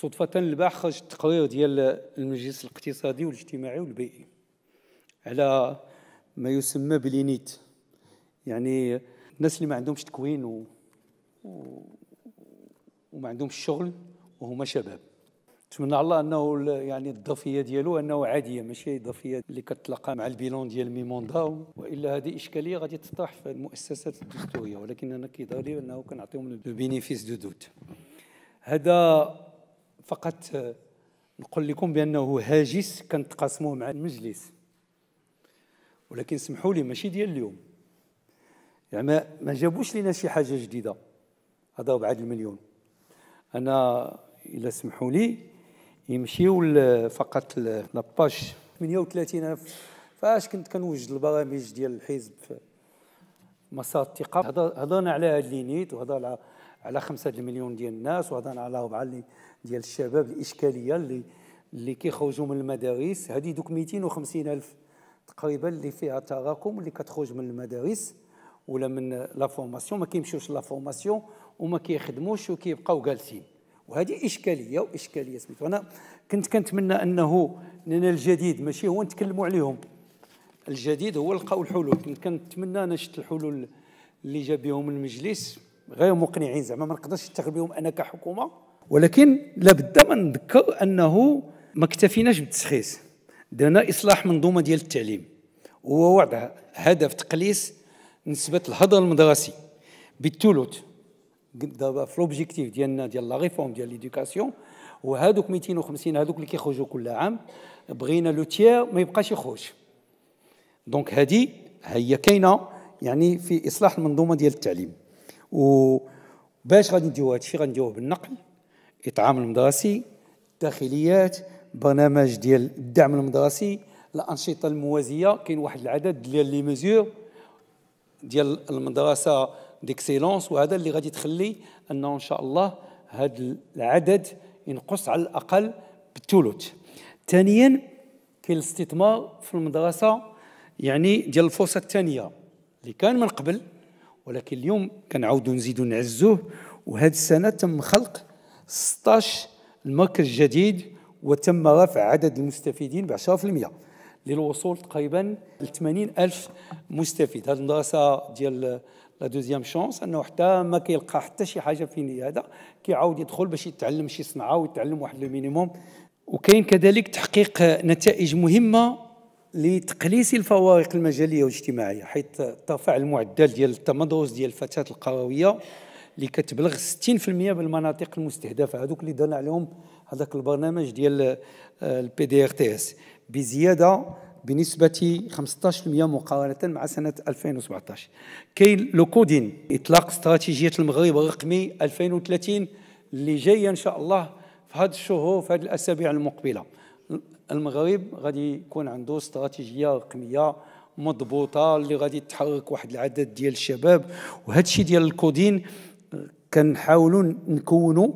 صدفة البارح خرج التقرير ديال المجلس الاقتصادي والاجتماعي والبيئي على ما يسمى بالينيت يعني الناس اللي ما عندهمش تكوين و... و... وما عندهمش شغل وهما شباب نتمنى الله انه يعني الضفيه ديالو انه عاديه ماشي ضفيه اللي كتلقى مع البيلون ديال ميموندا والا هذه اشكاليه غادي تطرح في المؤسسات الدستوريه ولكن انا كيظهر لي انه كنعطيهم البينيفيس دو دوت هذا فقط آه، نقول لكم بانه هاجس كنتقاسموه مع المجلس ولكن سمحوا لي ماشي ديال اليوم يعني ما, ما جابوش لنا شي حاجه جديده هذا بعد المليون انا الا سمحوا لي يمشيو فقط لاباش 38 الف فاش كنت كنوجد البرامج ديال الحزب مسار الثقه هضرنا على هاد لينيت وهضرنا على على خمسة المليون ديال الناس وهضرنا على ربعة ديال الشباب الإشكالية اللي اللي كيخرجوا من المدارس هذه دوك 250 ألف تقريبا اللي فيها تراكم اللي كتخرج من المدارس ولا من لا فورماسيون ما كيمشيوش لا فورماسيون وما كيخدموش وكيبقاو جالسين وهذه اشكاليه واشكاليه سميتو انا كنت كنتمنى انه لان الجديد ماشي هو نتكلموا عليهم الجديد هو لقاو الحلول كنت كنتمنى انا شفت الحلول اللي جا بهم المجلس غير مقنعين زعما ما نقدرش نشتغل بهم انا كحكومه ولكن لابد ما نذكر انه ما اكتفيناش بالتسخيص درنا اصلاح منظومه ديال التعليم وهو وضع هدف تقليص نسبه الهدر المدرسي بالثلث دابا في لوبجيكتيف ديالنا ديال لا ريفورم ديال ليدوكاسيون وهذوك 250 هذوك اللي كيخرجوا كل عام بغينا لو تيير ما يبقاش يخرج دونك هذه هي كاينه يعني في اصلاح المنظومه ديال التعليم وباش غادي نديروا هادشي غنديروه بالنقل اطعام المدرسي الداخليات برنامج ديال الدعم المدرسي الانشطه الموازيه كاين واحد العدد ديال لي ميزور ديال المدرسه ديكسيلونس وهذا اللي غادي تخلي انه ان شاء الله هذا العدد ينقص على الاقل بالثلث ثانيا كاين الاستثمار في المدرسه يعني ديال الفرصه الثانيه اللي كان من قبل ولكن اليوم كنعاودوا نزيدوا نعزوه وهاد السنه تم خلق 16 المركز جديد وتم رفع عدد المستفيدين ب 10% للوصول تقريبا ل 80 ألف مستفيد هذه المدرسه ديال لا دوزيام شونس انه حتى ما كيلقى حتى شي حاجه في هذا كيعاود يدخل باش يتعلم شي صنعه ويتعلم واحد لو مينيموم وكاين كذلك تحقيق نتائج مهمه لتقليص الفوارق المجاليه والاجتماعيه حيث ارتفع المعدل ديال التمدرس ديال الفتاه القرويه اللي كتبلغ 60% بالمناطق المستهدفه هذوك اللي درنا عليهم هذاك البرنامج ديال البي دي ار تي اس بزياده بنسبه 15% مقارنه مع سنه 2017 كاين لو كودين اطلاق استراتيجيه المغرب الرقمي 2030 اللي جايه ان شاء الله في هذه الشهور في هذه الاسابيع المقبله المغرب غادي يكون عنده استراتيجيه رقميه مضبوطه اللي غادي تحرك واحد العدد ديال الشباب وهذا الشيء ديال الكودين آه، كنحاولوا نكونوا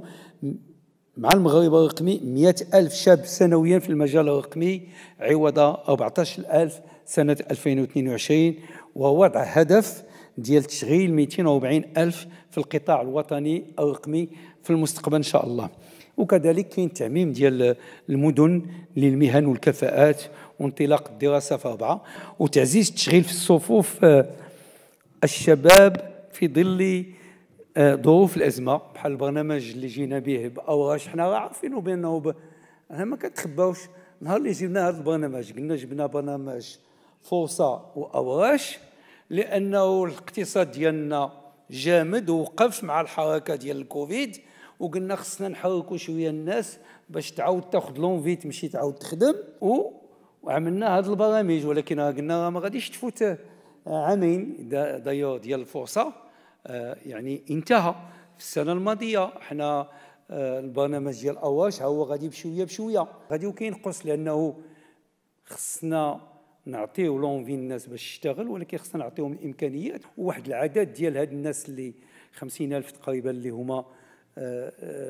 مع المغرب الرقمي 100 ألف شاب سنويا في المجال الرقمي عوض 14 ألف سنة 2022 ووضع هدف ديال تشغيل 240 ألف في القطاع الوطني الرقمي في المستقبل إن شاء الله وكذلك كاين تعميم ديال المدن للمهن والكفاءات وانطلاق الدراسه في اربعه وتعزيز التشغيل في الصفوف آه، الشباب في ظل آه، ظروف الازمه بحال البرنامج اللي جينا به باوراش حنا عارفين عارفينو بانه انا ما كنتخباوش نهار اللي جبنا هذا البرنامج قلنا جبنا برنامج فرصه واوراش لانه الاقتصاد ديالنا جامد ووقف مع الحركه ديال الكوفيد وقلنا خصنا نحركوا شويه الناس باش تعاود تاخذ لونفي تمشي تعاود تخدم و... وعملنا هذه البرامج ولكن قلنا ما غاديش تفوت آه، عامين دايور ديال الفرصه آه، يعني انتهى في السنه الماضيه حنا آه، البرنامج ديال اواش هو غادي بشويه بشويه غادي وكينقص لانه خصنا نعطيو لونفي الناس باش تشتغل ولكن خصنا نعطيهم الامكانيات وواحد العدد ديال هاد الناس اللي 50000 تقريبا اللي هما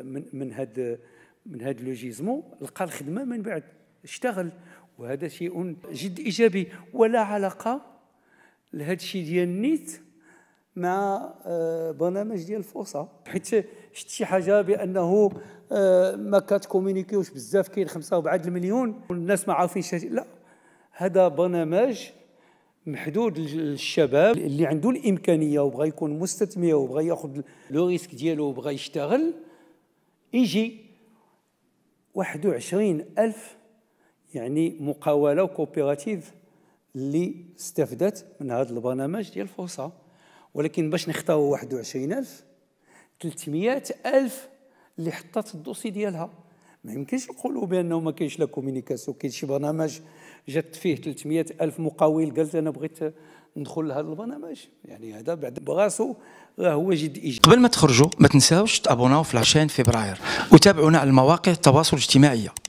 من من هاد من هاد لوجيزمون لقى الخدمه من بعد اشتغل وهذا شيء جد ايجابي ولا علاقه لهذا الشيء ديال النيت مع آه، برنامج ديال الفرصه حيت شفت شي حاجه بانه آه، ما كتكومونيكيوش بزاف كاين خمسة وبعد المليون والناس ما عارفينش لا هذا برنامج محدود للشباب اللي عنده الامكانيه وبغى يكون مستثمر وبغى ياخذ لو ريسك ديالو وبغى يشتغل يجي 21 ألف يعني مقاوله وكوبيراتيف اللي استفدت من هذا البرنامج ديال الفرصه ولكن باش نختاروا 21 ألف 300 ألف اللي حطت الدوسي ديالها ما يمكنش نقولوا بانه ما كاينش لا كومينيكاسيون كاين شي برنامج جات فيه 300 الف مقاول قالت انا بغيت ندخل لهذا البرنامج يعني هذا بعد براسو راه هو جد ايجابي قبل ما تخرجوا ما تنساوش تابوناو في لاشين فبراير وتابعونا على المواقع التواصل الاجتماعي